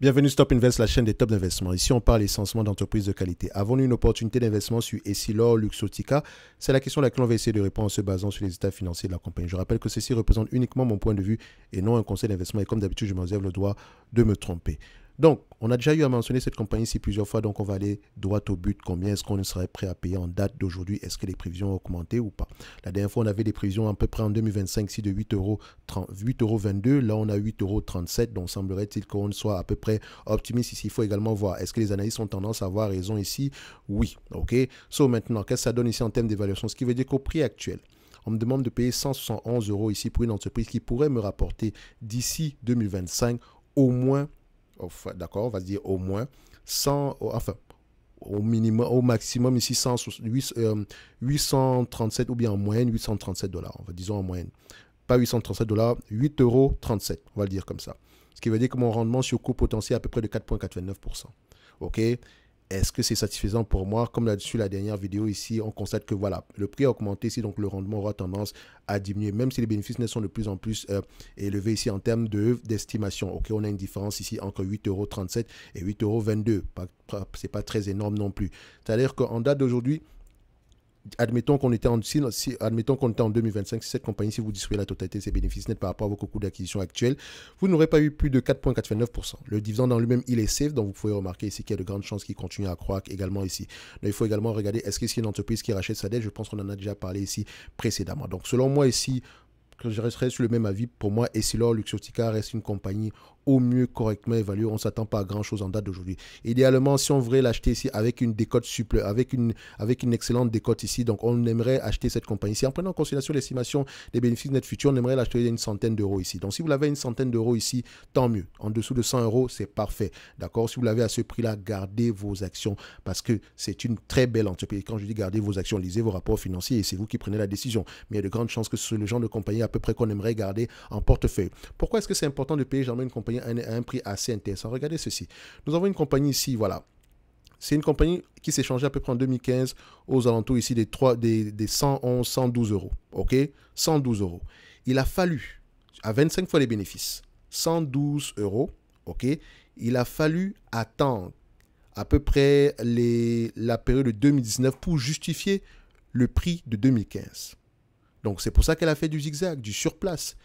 Bienvenue Stop Invest, la chaîne des tops d'investissement. Ici, on parle essentiellement d'entreprises de qualité. Avons-nous une opportunité d'investissement sur Essilor, Luxotica C'est la question à laquelle on va essayer de répondre en se basant sur les états financiers de la compagnie. Je rappelle que ceci représente uniquement mon point de vue et non un conseil d'investissement. Et comme d'habitude, je me réserve le droit de me tromper. Donc, on a déjà eu à mentionner cette compagnie ici plusieurs fois, donc on va aller droit au but. Combien est-ce qu'on serait prêt à payer en date d'aujourd'hui Est-ce que les prévisions ont augmenté ou pas La dernière fois, on avait des prévisions à peu près en 2025 ici de 8 euros, euros Là, on a 8,37 euros Donc, semblerait-il qu'on soit à peu près optimiste ici. Il faut également voir, est-ce que les analystes ont tendance à avoir raison ici Oui. OK. So, maintenant, qu'est-ce que ça donne ici en termes d'évaluation Ce qui veut dire qu'au prix actuel, on me demande de payer 171 euros ici pour une entreprise qui pourrait me rapporter d'ici 2025 au moins d'accord, on va dire au moins 100, enfin, au minimum, au maximum ici 837 euh, ou bien en moyenne 837 dollars, on va disons en moyenne. Pas 837 dollars, 8,37 euros, on va le dire comme ça. Ce qui veut dire que mon rendement sur coût potentiel est à peu près de 4,89%. OK est-ce que c'est satisfaisant pour moi Comme là-dessus, la dernière vidéo ici, on constate que voilà, le prix a augmenté ici, donc le rendement aura tendance à diminuer, même si les bénéfices ne sont de plus en plus euh, élevés ici en termes d'estimation. ok, on a une différence ici entre 8,37€ et 8,22€. Ce n'est pas très énorme non plus. C'est-à-dire qu'en date d'aujourd'hui, admettons qu'on était en si, admettons qu'on était en 2025, si cette compagnie, si vous distribuez la totalité de ses bénéfices nets par rapport à vos coûts d'acquisition actuels, vous n'aurez pas eu plus de 4,89%. Le dividende en lui-même, il est safe, donc vous pouvez remarquer ici qu'il y a de grandes chances qu'il continue à croître également ici. Donc, il faut également regarder est-ce qu'il y a une entreprise qui rachète sa dette. Je pense qu'on en a déjà parlé ici précédemment. Donc selon moi ici, je resterai sur le même avis. Pour moi, et si l'or Luxotica reste une compagnie au mieux correctement évaluée. On ne s'attend pas à grand chose en date d'aujourd'hui. Idéalement, si on voudrait l'acheter ici avec une décote supple, avec une, avec une excellente décote ici, donc on aimerait acheter cette compagnie ici. En prenant en considération l'estimation des bénéfices net futurs, on aimerait l'acheter à une centaine d'euros ici. Donc si vous l'avez à une centaine d'euros ici, tant mieux. En dessous de 100 euros, c'est parfait. D'accord Si vous l'avez à ce prix-là, gardez vos actions parce que c'est une très belle entreprise. Quand je dis gardez vos actions, lisez vos rapports financiers et c'est vous qui prenez la décision. Mais il y a de grandes chances que ce le genre de compagnie à peu près qu'on aimerait garder en portefeuille. Pourquoi est-ce que c'est important de payer jamais une compagnie à un, prix assez intéressant Regardez ceci. Nous avons une compagnie ici, voilà. C'est une compagnie qui s'est changée à peu près en 2015 aux alentours ici des, 3, des, des 111, 112 euros. OK 112 euros. Il a fallu, à 25 fois les bénéfices, 112 euros. OK Il a fallu attendre à peu près les, la période de 2019 pour justifier le prix de 2015. Donc c'est pour ça qu'elle a fait du zigzag, du surplace.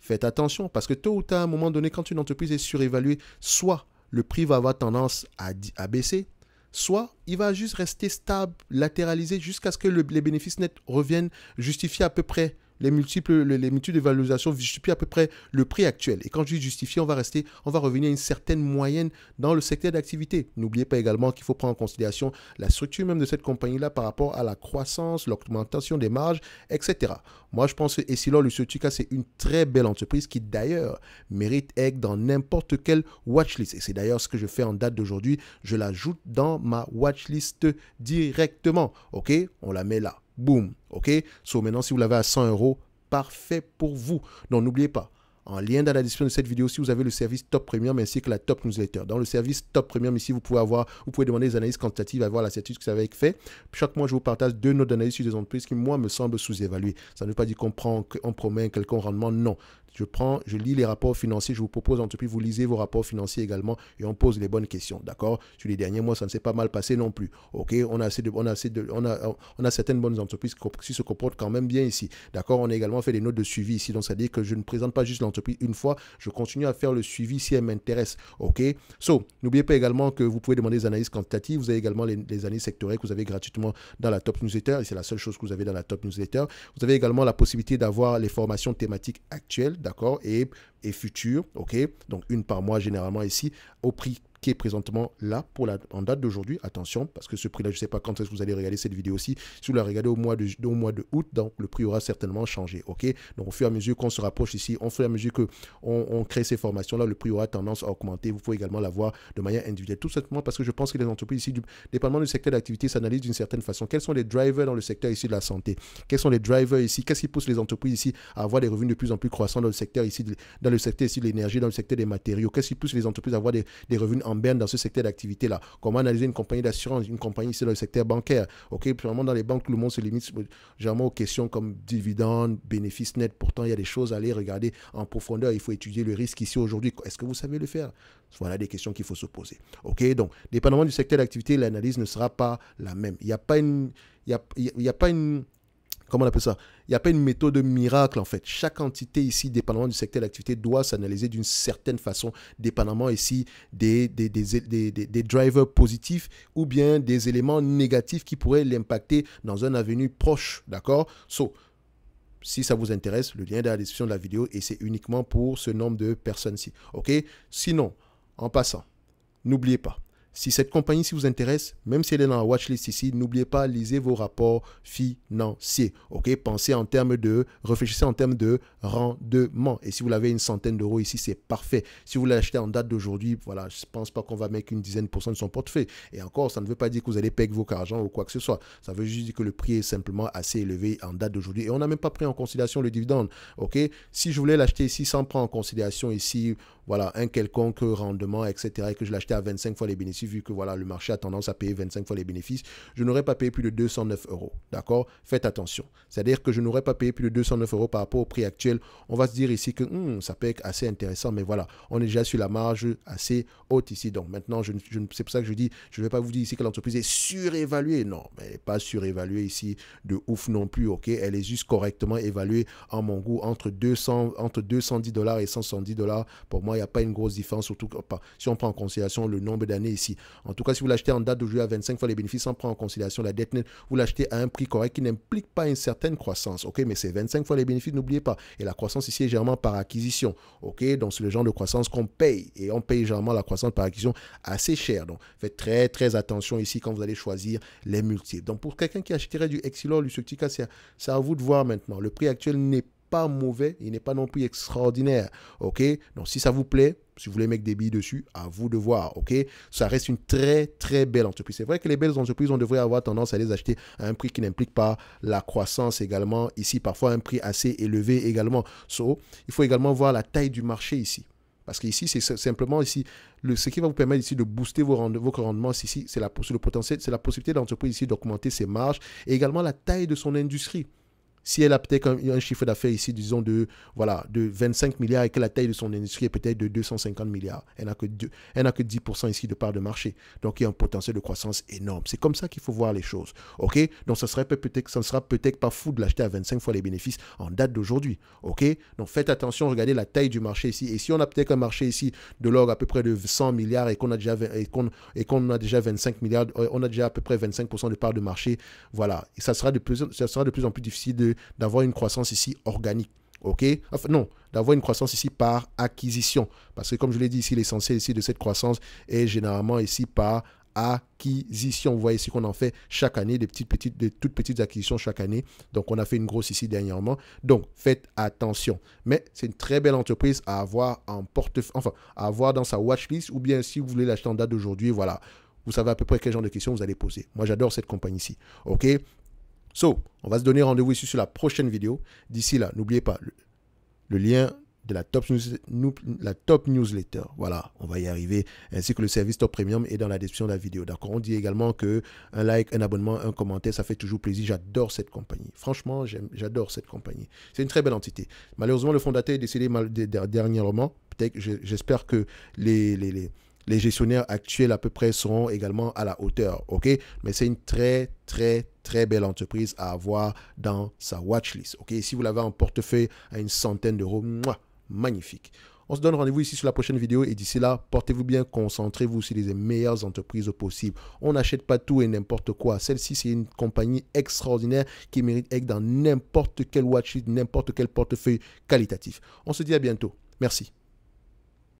Faites attention, parce que tôt ou tard, à un moment donné, quand une entreprise est surévaluée, soit le prix va avoir tendance à, baisser, soit il va juste rester stable, latéralisé, jusqu'à ce que les bénéfices nets reviennent justifiés à peu près les multiples, les, multiples valorisations justifient à peu près le prix actuel. Et quand je dis justifier, on va rester, on va revenir à une certaine moyenne dans le secteur d'activité. N'oubliez pas également qu'il faut prendre en considération la structure même de cette compagnie-là par rapport à la croissance, l'augmentation des marges, etc. Moi, je pense que Essilor Sotica, c'est une très belle entreprise qui d'ailleurs mérite être dans n'importe quelle watchlist. Et c'est d'ailleurs ce que je fais en date d'aujourd'hui. Je l'ajoute dans ma watchlist directement. OK On la met là. Boom OK So maintenant, si vous l'avez à 100 euros, parfait pour vous. Donc n'oubliez pas, en lien dans la description de cette vidéo si vous avez le service Top Premium ainsi que la Top Newsletter. Dans le service Top Premium, ici, vous pouvez avoir, vous pouvez demander des analyses quantitatives, avoir la certitude que ça va être fait. Chaque mois, je vous partage deux notes d'analyse sur des entreprises qui, moi, me semblent sous-évaluées. Ça ne veut pas dire qu'on prend, qu'on promet un quelconque rendement. Non. Je prends, je lis les rapports financiers, je vous propose, entreprise, vous lisez vos rapports financiers également et on pose les bonnes questions. D'accord Sur les derniers mois, ça ne s'est pas mal passé non plus. OK On a, on on a, certaines bonnes entreprises qui se comportent quand même bien ici. D'accord On a également fait des notes de suivi ici. Donc, ça veut dire que je ne présente pas juste l'entreprise une fois, je continue à faire le suivi si elle m'intéresse. OK So, n'oubliez pas également que vous pouvez demander des analyses quantitatives. Vous avez également les, les analyses sectorielles que vous avez gratuitement dans la Top Newsletter et c'est la seule chose que vous avez dans la Top Newsletter. Vous avez également la possibilité d'avoir les formations thématiques actuelles d'accord, et, et futur, ok, donc une par mois généralement ici, au prix qui est présentement là pour la, en date d'aujourd'hui. Attention, parce que ce prix-là, je ne sais pas quand est-ce que vous allez regarder cette vidéo aussi. Si vous la regardez au mois, de, au mois de août, donc le prix aura certainement changé. OK Donc, au fur et à mesure qu'on se rapproche ici, au fur et à mesure qu'on on crée ces formations-là, le prix aura tendance à augmenter. Vous pouvez également l'avoir de manière individuelle. Tout simplement parce que je pense que les entreprises ici, dépendamment du secteur d'activité, s'analysent d'une certaine façon. Quels sont les drivers dans le secteur ici de la santé Quels sont les drivers ici Qu'est-ce qui pousse les entreprises ici à avoir des revenus de plus en plus croissants dans le secteur ici, dans le secteur ici de l'énergie, dans le secteur des matériaux Qu'est-ce qui pousse les entreprises à avoir des, des revenus en berne dans ce secteur d'activité-là. Comment analyser une compagnie d'assurance, une compagnie ici dans le secteur bancaire Ok, dans les banques, tout le monde se limite généralement aux questions comme dividendes, bénéfices nets. Pourtant, il y a des choses à aller regarder en profondeur. Il faut étudier le risque ici aujourd'hui. Est-ce que vous savez le faire Voilà des questions qu'il faut se poser. Ok, donc, dépendamment du secteur d'activité, l'analyse ne sera pas la même. Il n'y a pas une. Il a pas une comment on appelle ça Il n'y a pas une méthode miracle en fait. Chaque entité ici, dépendamment du secteur d'activité, doit s'analyser d'une certaine façon, dépendamment ici des des, des, drivers positifs ou bien des éléments négatifs qui pourraient l'impacter dans un avenir proche, d'accord so, si ça vous intéresse, le lien est dans la description de la vidéo et c'est uniquement pour ce nombre de personnes-ci. OK Sinon, en passant, n'oubliez pas, si cette compagnie si vous intéresse, même si elle est dans la watchlist ici, n'oubliez pas, lisez vos rapports financiers. OK Pensez en termes de, réfléchissez en termes de rendement. Et si vous l'avez une centaine d'euros ici, c'est parfait. Si vous l'achetez en date d'aujourd'hui, voilà, je ne pense pas qu'on va mettre une dizaine de pourcents de son portefeuille. Et encore, ça ne veut pas dire que vous allez payer vos argent ou quoi que ce soit. Ça veut juste dire que le prix est simplement assez élevé en date d'aujourd'hui. Et on n'a même pas pris en considération le dividende. OK Si je voulais l'acheter ici sans prendre en considération ici, voilà, un quelconque rendement, etc., et que je l'achetais à 25 fois les bénéfices, vu que voilà, le marché a tendance à payer 25 fois les bénéfices, je n'aurais pas payé plus de 209 euros. D'accord Faites attention. C'est-à-dire que je n'aurais pas payé plus de 209 euros par rapport au prix actuel. On va se dire ici que hmm, ça peut être assez intéressant, mais voilà, on est déjà sur la marge assez haute ici. Donc maintenant, je, je c'est pour ça que je dis, je ne vais pas vous dire ici que l'entreprise est surévaluée. Non, mais elle n'est pas surévaluée ici de ouf non plus, ok Elle est juste correctement évaluée en mon goût entre 200, entre 210 dollars et 170 dollars. Pour moi, n'y a pas une grosse différence, surtout si on prend en considération le nombre d'années ici. En tout cas, si vous l'achetez en date de d'aujourd'hui à 25 fois les bénéfices, sans prendre en considération la dette nette, vous l'achetez à un prix correct qui n'implique pas une certaine croissance. OK, mais c'est 25 fois les bénéfices, n'oubliez pas. Et la croissance ici est généralement par acquisition. OK, donc c'est le genre de croissance qu'on paye. Et on paye généralement la croissance par acquisition assez cher. Donc faites très, très attention ici quand vous allez choisir les multiples. Donc pour quelqu'un qui achèterait du Exilor, subtica c'est à vous de voir maintenant. Le prix actuel n'est pas pas mauvais, il n'est pas non plus extraordinaire. Ok Donc si ça vous plaît, si vous voulez mettre des billes dessus, à vous de voir. Ok Ça reste une très très belle entreprise. C'est vrai que les belles entreprises, on devrait avoir tendance à les acheter à un prix qui n'implique pas la croissance également. Ici, parfois un prix assez élevé également. So, il faut également voir la taille du marché ici. Parce qu'ici, c'est simplement ici, le, ce qui va vous permettre ici de booster vos, rendements, ici, c'est la, le potentiel, c'est la possibilité d'entreprise ici d'augmenter ses marges et également la taille de son industrie si elle a peut-être un chiffre d'affaires ici, disons, de, voilà, de 25 milliards et que la taille de son industrie est peut-être de 250 milliards, elle n'a que, que 10% ici de part de marché. Donc, il y a un potentiel de croissance énorme. C'est comme ça qu'il faut voir les choses. OK Donc, ça serait peut-être, ça ne sera peut-être pas fou de l'acheter à 25 fois les bénéfices en date d'aujourd'hui. OK Donc, faites attention, regardez la taille du marché ici. Et si on a peut-être un marché ici de l'or à peu près de 100 milliards et qu'on a déjà, a déjà 25 milliards, euh, on a déjà à peu près 25% de part de marché. Voilà. ça de ça sera de plus en plus difficile de, d'avoir une croissance ici organique. OK Enfin, non, d'avoir une croissance ici par acquisition. Parce que comme je l'ai dit ici, l'essentiel ici de cette croissance est généralement ici par acquisition. Vous voyez ici qu'on en fait chaque année, des petites, petites, des toutes petites acquisitions chaque année. Donc, on a fait une grosse ici dernièrement. Donc, faites attention. Mais c'est une très belle entreprise à avoir en portefeuille, enfin, à avoir dans sa watchlist ou bien si vous voulez l'acheter en date d'aujourd'hui, voilà. Vous savez à peu près quel genre de questions vous allez poser. Moi, j'adore cette compagnie ici. OK So, on va se donner rendez-vous ici sur la prochaine vidéo. D'ici là, n'oubliez pas le, lien de la top, la top newsletter. Voilà, on va y arriver. Ainsi que le service top premium est dans la description de la vidéo. D'accord On dit également que un like, un abonnement, un commentaire, ça fait toujours plaisir. J'adore cette compagnie. Franchement, j'adore cette compagnie. C'est une très belle entité. Malheureusement, le fondateur est décédé mal, dernièrement. Peut-être, j'espère que les, les les gestionnaires actuels à peu près seront également à la hauteur. OK? Mais c'est une très, très, très belle entreprise à avoir dans sa watchlist. OK? Si vous l'avez en portefeuille à une centaine d'euros, magnifique. On se donne rendez-vous ici sur la prochaine vidéo et d'ici là, portez-vous bien, concentrez-vous sur les meilleures entreprises possibles. On n'achète pas tout et n'importe quoi. Celle-ci, c'est une compagnie extraordinaire qui mérite être dans n'importe quel watchlist, n'importe quel portefeuille qualitatif. On se dit à bientôt. Merci.